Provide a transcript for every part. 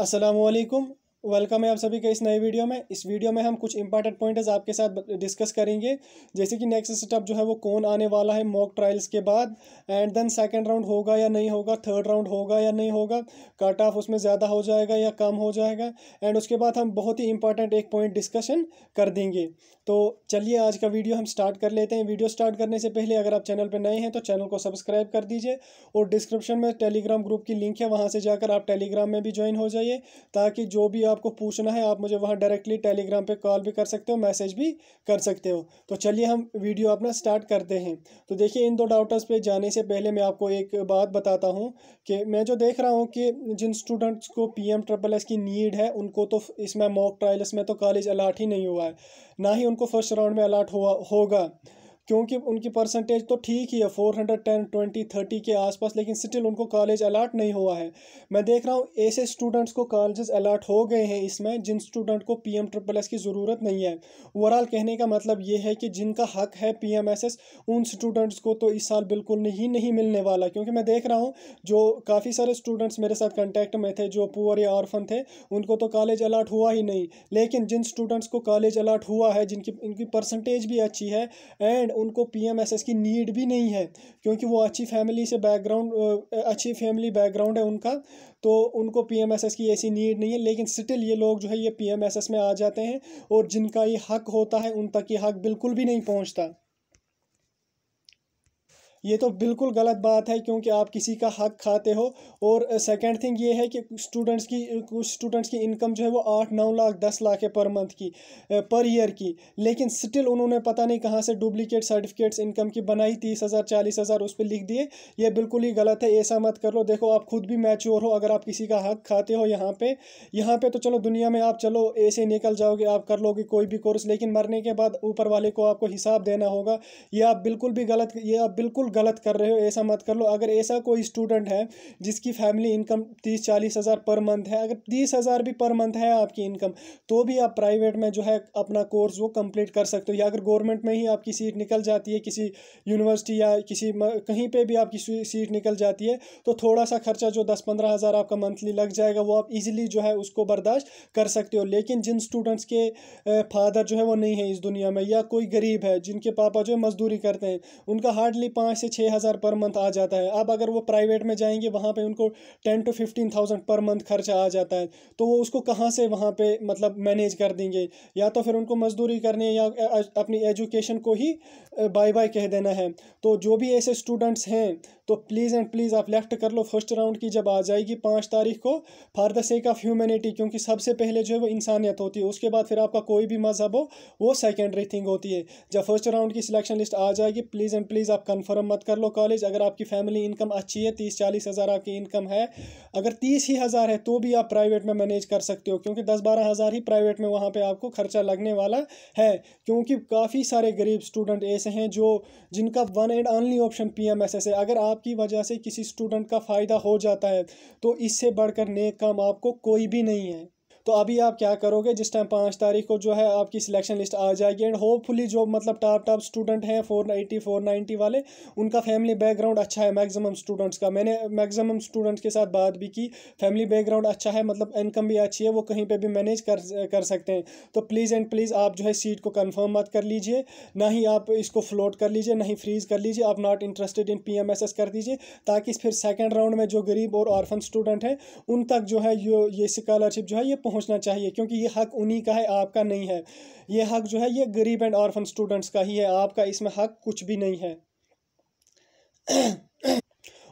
السلام عليكم welcome है आप सभी के इस नए वीडियो में इस वीडियो में हम कुछ इंपॉर्टेंट पॉइंट्स आपके साथ डिस्कस करेंगे जैसे कि नेक्स्ट स्टेप जो है वो कौन आने वाला है मॉक ट्रायल्स के बाद एंड देन सेकंड राउंड होगा या नहीं होगा थर्ड राउंड होगा या नहीं होगा कट ऑफ उसमें ज़्यादा हो जाएगा या कम हो जाएगा एंड उसके बाद हम बहुत ही इंपॉर्टेंट एक पॉइंट डिस्कशन कर देंगे तो चलिए आज का वीडियो हम स्टार्ट कर लेते हैं वीडियो स्टार्ट करने से पहले अगर आप चैनल पर नए हैं तो चैनल को सब्सक्राइब कर दीजिए और डिस्क्रिप्शन में टेलीग्राम ग्रुप की लिंक है वहाँ से जाकर आप टेलीग्राम में भी ज्वाइन हो जाइए ताकि जो भी आप आपको पूछना है आप मुझे वहाँ डायरेक्टली टेलीग्राम पे कॉल भी कर सकते हो मैसेज भी कर सकते हो तो चलिए हम वीडियो अपना स्टार्ट करते हैं तो देखिए इन दो डाउटर्स पे जाने से पहले मैं आपको एक बात बताता हूँ कि मैं जो देख रहा हूँ कि जिन स्टूडेंट्स को पी एम ट्रिपल एस की नीड है उनको तो इसमें मॉक ट्रायल्स में तो कॉलेज अलाट ही नहीं हुआ है ना ही उनको फर्स्ट राउंड में अलाट हुआ होगा क्योंकि उनकी परसेंटेज तो ठीक ही है four hundred ten twenty thirty के आसपास लेकिन स्टिल उनको कॉलेज अलाट नहीं हुआ है मैं देख रहा हूँ ऐसे स्टूडेंट्स को कॉलेजेस अलाट हो गए हैं इसमें जिन स्टूडेंट को पी एम ट्रिपल एस की ज़रूरत नहीं है ओवरऑल कहने का मतलब ये है कि जिनका हक है पी एम एस एस उन स्टूडेंट्स को तो इस साल बिल्कुल नहीं नहीं मिलने वाला क्योंकि मैं देख रहा हूँ जो काफ़ी सारे स्टूडेंट्स मेरे साथ कंटेक्ट में थे जो पुअर या ऑर्फन थे उनको तो कॉलेज अलाट हुआ ही नहीं लेकिन जिन स्टूडेंट्स को कॉलेज अलाट हुआ है जिनकी इनकी परसेंटेज भी अच्छी है एंड उनको पीएमएसएस की नीड भी नहीं है क्योंकि वो अच्छी फैमिली से बैकग्राउंड अच्छी फैमिली बैकग्राउंड है उनका तो उनको पीएमएसएस की ऐसी नीड नहीं है लेकिन स्टिल ये लोग जो है ये पीएमएसएस में आ जाते हैं और जिनका ये हक होता है उन तक ये हक बिल्कुल भी नहीं पहुँचता ये तो बिल्कुल गलत बात है क्योंकि आप किसी का हक खाते हो और सेकेंड थिंग ये है कि स्टूडेंट्स की कुछ स्टूडेंट्स की इनकम जो है वो आठ नौ लाख दस लाख है पर मंथ की पर ईयर की लेकिन स्टिल उन्होंने पता नहीं कहाँ से डुप्लीकेट सर्टिफिकेट्स इनकम की बनाई तीस हज़ार चालीस हज़ार उस पर लिख दिए ये बिल्कुल ही गलत है ऐसा मत कर लो देखो आप खुद भी मैच्योर हो अगर आप किसी का हक खाते हो यहाँ पर यहाँ पर तो चलो दुनिया में आप चलो ऐसे निकल जाओगे आप कर लोगे कोई भी कोर्स लेकिन मरने के बाद ऊपर वाले को आपको हिसाब देना होगा ये आप बिल्कुल भी गलत ये आप बिल्कुल गलत कर रहे हो ऐसा मत कर लो अगर ऐसा कोई स्टूडेंट है जिसकी फैमिली इनकम तीस चालीस हज़ार पर मंथ है अगर तीस हज़ार भी पर मंथ है आपकी इनकम तो भी आप प्राइवेट में जो है अपना कोर्स वो कंप्लीट कर सकते हो या अगर गवर्नमेंट में ही आपकी सीट निकल जाती है किसी यूनिवर्सिटी या किसी कहीं पर भी आपकी सीट निकल जाती है तो थोड़ा सा खर्चा जो दस पंद्रह हज़ार आपका मंथली लग जाएगा वो आप ईज़िली जो है उसको बर्दाश्त कर सकते हो लेकिन जिन स्टूडेंट्स के फादर जो है वो नहीं है इस दुनिया में या कोई गरीब है जिनके पापा जो है मजदूरी करते हैं उनका हार्डली पाँच से छः हज़ार पर मंथ आ जाता है अब अगर वो प्राइवेट में जाएंगे वहाँ पे उनको ten to fifteen thousand per month खर्चा आ जाता है तो वो उसको कहाँ से वहाँ पे मतलब मैनेज कर देंगे या तो फिर उनको मजदूरी करनी या अपनी एजुकेशन को ही बाय बाय कह देना है तो जो भी ऐसे स्टूडेंट्स हैं तो प्लीज़ एंड प्लीज़ आप लेफ्ट कर लो फर्स्ट राउंड की जब आ जाएगी पाँच तारीख को for the sake of humanity क्योंकि सबसे पहले जो है वो इंसानियत होती है उसके बाद फिर आपका कोई भी मजहब हो वो सेकेंडरी थिंग होती है जब फर्स्ट राउंड की सिलेक्शन लिस्ट आ जाएगी प्लीज़ एंड प्लीज़ आप कन्फर्म मत कर लो कॉलेज अगर आपकी फैमिली इनकम अच्छी है तीस चालीस हज़ार आपकी इनकम है अगर तीस ही हज़ार है तो भी आप प्राइवेट में मैनेज कर सकते हो क्योंकि दस बारह हज़ार ही प्राइवेट में वहाँ पर आपको खर्चा लगने वाला है क्योंकि काफ़ी सारे गरीब स्टूडेंट ऐसे हैं जो जिनका one and only option P M S S है अगर आपकी वजह से किसी स्टूडेंट का फ़ायदा हो जाता है तो इससे बढ़कर नेक काम आपको कोई भी नहीं है तो अभी आप क्या करोगे जिस टाइम पाँच तारीख को जो है आपकी सिलेक्शन लिस्ट आ जाएगी एंड होपफुली जो मतलब टॉप टॉप स्टूडेंट हैं फोर एटी फोर नाइन्टी वाले उनका फैमिली बैकग्राउंड अच्छा है मैक्सिमम स्टूडेंट्स का मैंने मैक्सिमम स्टूडेंट्स के साथ बात भी की फैमिली बैकग्राउंड अच्छा है मतलब इनकम भी अच्छी है वो कहीं पर भी मैनेज कर कर सकते हैं तो प्लीज़ एंड प्लीज़ आप जो है सीट को कन्फर्म मत कर लीजिए ना ही आप इसको फ्लोट कर लीजिए ना ही फ्रीज़ कर लीजिए आप नॉट इंटरेस्टेड इन पी कर दीजिए ताकि फिर सेकेंड राउंड में जो गरीब और ऑर्फन स्टूडेंट हैं उन तक जो है ये स्कॉलरशिप जो है ये पहुँच पहुंचना चाहिए क्योंकि ये हक उन्हीं का है आपका नहीं है ये हक जो है ये गरीब एंड ऑर्फन स्टूडेंट्स का ही है आपका इसमें हक कुछ भी नहीं है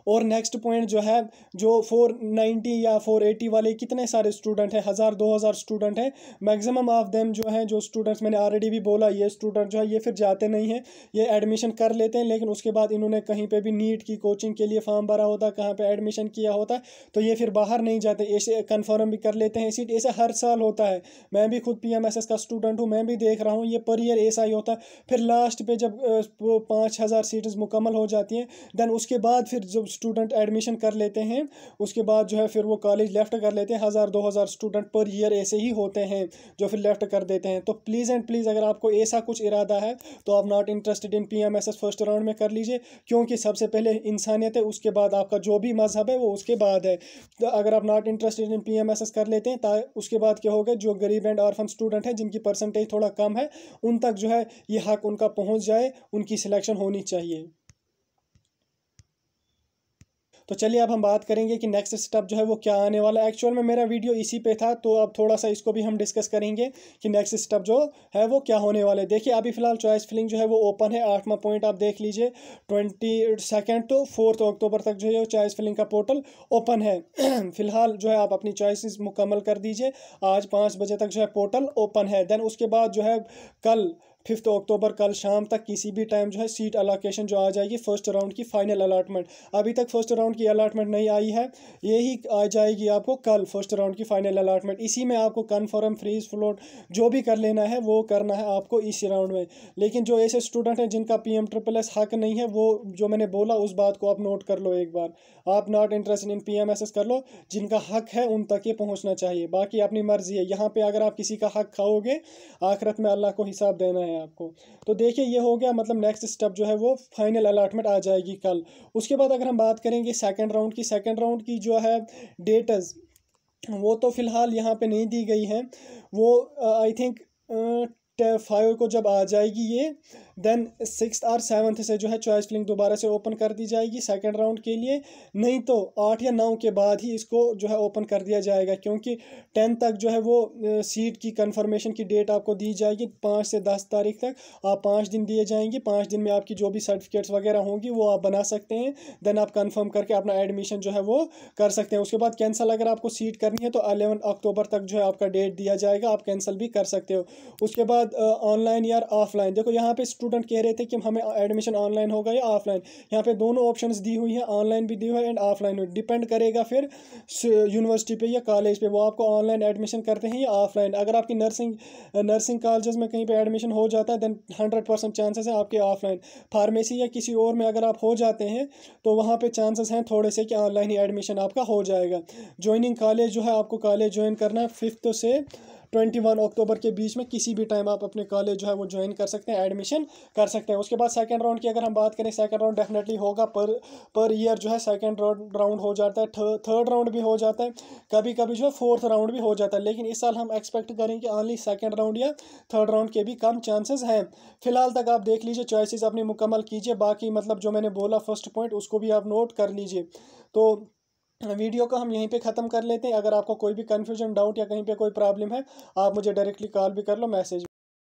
और नेक्स्ट पॉइंट जो है जो फोर नाइन्टी या फोर एटी वाले कितने सारे स्टूडेंट हैं हज़ार दो हज़ार स्टूडेंट हैं मैक्सिमम ऑफ देम जो हैं जो स्टूडेंट्स मैंने ऑलरेडी भी बोला ये स्टूडेंट जो है ये फिर जाते नहीं हैं ये एडमिशन कर लेते हैं लेकिन उसके बाद इन्होंने कहीं पर भी नीट की कोचिंग के लिए फॉर्म भरा होता कहाँ पर एडमिशन किया होता तो ये फिर बाहर नहीं जाते ऐसे कन्फर्म भी कर लेते हैं सीट ऐसे हर साल होता है मैं भी खुद पी का स्टूडेंट हूँ मैं भी देख रहा हूँ ये पर ईयर ऐसा ही होता है फिर लास्ट पर जब पाँच हज़ार सीट्स मुकम्मल हो जाती हैं दैन उसके बाद फिर जब स्टूडेंट एडमिशन कर लेते हैं उसके बाद जो है फिर वो कॉलेज लेफ़्ट कर लेते हैं हज़ार दो हज़ार स्टूडेंट पर ईयर ऐसे ही होते हैं जो फिर लेफ़्ट कर देते हैं तो प्लीज़ एंड प्लीज़ अगर आपको ऐसा कुछ इरादा है तो आप not interested in P M S S first round में कर लीजिए क्योंकि सबसे पहले इंसानियत है उसके बाद आपका जो भी मज़हब है वो उसके बाद है तो अगर आप not interested in P M S S कर लेते हैं उसके बाद क्या होगा जो गरीब एंड ऑर्फन स्टूडेंट हैं जिनकी परसेंटेज थोड़ा कम है उन तक जो है ये हक उनका पहुँच जाए उनकी सिलेक्शन होनी चाहिए तो चलिए अब हम बात करेंगे कि नेक्स्ट स्टेप जो है वो क्या आने वाला है एक्चुअल में मेरा वीडियो इसी पे था तो अब थोड़ा सा इसको भी हम डिस्कस करेंगे कि नेक्स्ट स्टेप जो है वो क्या होने वाला है देखिए अभी फिलहाल चॉइस फिलिंग जो है वो ओपन है आठवां पॉइंट आप देख लीजिए ट्वेंटी सेकेंड तो फोर्थ अक्टूबर तक जो है वो चॉइस फिलिंग का पोर्टल ओपन है फिलहाल जो है आप अपनी चॉइसिस मुकम्मल कर दीजिए आज पाँच बजे तक जो है पोर्टल ओपन है देन उसके बाद जो है कल फिफ्थ अक्टूबर कल शाम तक किसी भी टाइम जो है सीट अलाकेशन जो आ जाएगी फर्स्ट राउंड की फाइनल अलाटमेंट अभी तक फर्स्ट राउंड की अलाटमेंट नहीं आई है यही आ जाएगी आपको कल फर्स्ट राउंड की फाइनल अलाटमेंट इसी में आपको कन्फर्म फ्रीज फ्लोट जो भी कर लेना है वो करना है आपको इसी राउंड में लेकिन जो ऐसे स्टूडेंट हैं जिनका पी एम ट्रिपल एस हक नहीं है वो जो मैंने बोला उस बात को आप नोट कर लो एक बार आप not interest in P M S S कर लो जिनका हक है उन तक ये पहुँचना चाहिए बाकी अपनी मर्जी है यहाँ पर अगर आप किसी का हक खाओगे आखिरत में अल्लाह को हिसाब देना है हैं आपको तो देखिए ये हो गया मतलब नेक्स्ट स्टेप जो है वो फाइनल अलाटमेंट आ जाएगी कल उसके बाद अगर हम बात करेंगे सेकेंड राउंड की सेकेंड राउंड की जो है डेटज वो तो फ़िलहाल यहाँ पे नहीं दी गई हैं वो आई थिंक फाइव को जब आ जाएगी ये देन सिक्स और सेवन्थ से जो है चॉइस फिलिंग दोबारा से ओपन कर दी जाएगी सेकेंड राउंड के लिए नहीं तो आठ या नौ के बाद ही इसको जो है ओपन कर दिया जाएगा क्योंकि टेन तक जो है वो सीट की कन्फर्मेशन की डेट आपको दी जाएगी पाँच से दस तारीख तक आप पाँच दिन दिए जाएंगे पाँच दिन में आपकी जो भी सर्टिफिकेट्स वगैरह होंगी वो आप बना सकते हैं देन आप कन्फर्म करके अपना एडमिशन जो है वो कर सकते हैं उसके बाद कैंसिल अगर आपको सीट करनी है तो अलेवन अक्टूबर तक जो है आपका डेट दिया जाएगा आप कैंसिल भी कर सकते हो उसके बाद ऑनलाइन या ऑफलाइन देखो यहाँ पर स्टूडेंट कह रहे थे कि हमें एडमिशन ऑनलाइन होगा या ऑफलाइन यहाँ पे दोनों ऑप्शंस दी हुई हैं ऑनलाइन भी दी हुई है एंड ऑफलाइन भी डिपेंड करेगा फिर यूनिवर्सिटी पे या कॉलेज पे वो आपको ऑनलाइन एडमिशन करते हैं या ऑफलाइन अगर आपकी नर्सिंग नर्सिंग कॉलेज में कहीं पर एडमिशन हो जाता है दैन हंड्रेड परसेंट चांसेस हैं आपके ऑफलाइन फार्मेसी या किसी और में अगर आप हो जाते हैं तो वहाँ पर चांसेस हैं थोड़े से कि ऑनलाइन ही एडमिशन आपका हो जाएगा ज्वाइनिंग कॉलेज जो है आपको कॉलेज ज्वाइन करना है फिफ्थ से ट्वेंटी वन अक्टूबर के बीच में किसी भी टाइम आप अपने कॉलेज जो है वो ज्वाइन कर सकते हैं एडमिशन कर सकते हैं उसके बाद सेकेंड राउंड की अगर हम बात करें सेकेंड राउंड डेफिनेटली होगा पर पर ईयर जो है सेकेंड राउंड हो जाता है थर्ड राउंड भी हो जाता है कभी कभी जो है फोर्थ राउंड भी हो जाता है लेकिन इस साल हम एक्सपेक्ट करें कि ऑनली सेकेंड राउंड या थर्ड राउंड के भी कम चांसेज हैं फिलहाल तक आप देख लीजिए चॉइसिस अपनी मुकम्मल कीजिए बाकी मतलब जो मैंने बोला फर्स्ट पॉइंट उसको भी आप नोट कर लीजिए तो वीडियो का हम यहीं पे ख़त्म कर लेते हैं अगर आपको कोई भी कन्फ्यूजन डाउट या कहीं पे कोई प्रॉब्लम है आप मुझे डायरेक्टली कॉल भी कर लो मैसेज